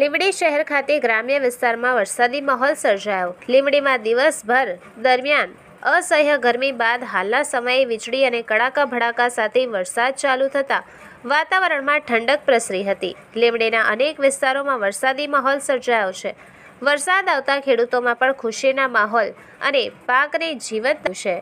લીમડી શહેર ખાતે ગ્રામ્ય વિસ્તારમાં વરસાદી માહોલ સર્જાયો લીમડીમાં દિવસભર દરમિયાન અસહ્ય ગરમી બાદ હાલના સમયે વીજળી અને કડાકા ભડાકા સાથે વરસાદ ચાલુ થતા વાતાવરણમાં ઠંડક પ્રસરી હતી લીમડીના અનેક વિસ્તારોમાં વરસાદી માહોલ સર્જાયો છે વરસાદ આવતા ખેડૂતોમાં પણ ખુશીના માહોલ અને પાકને જીવંત છે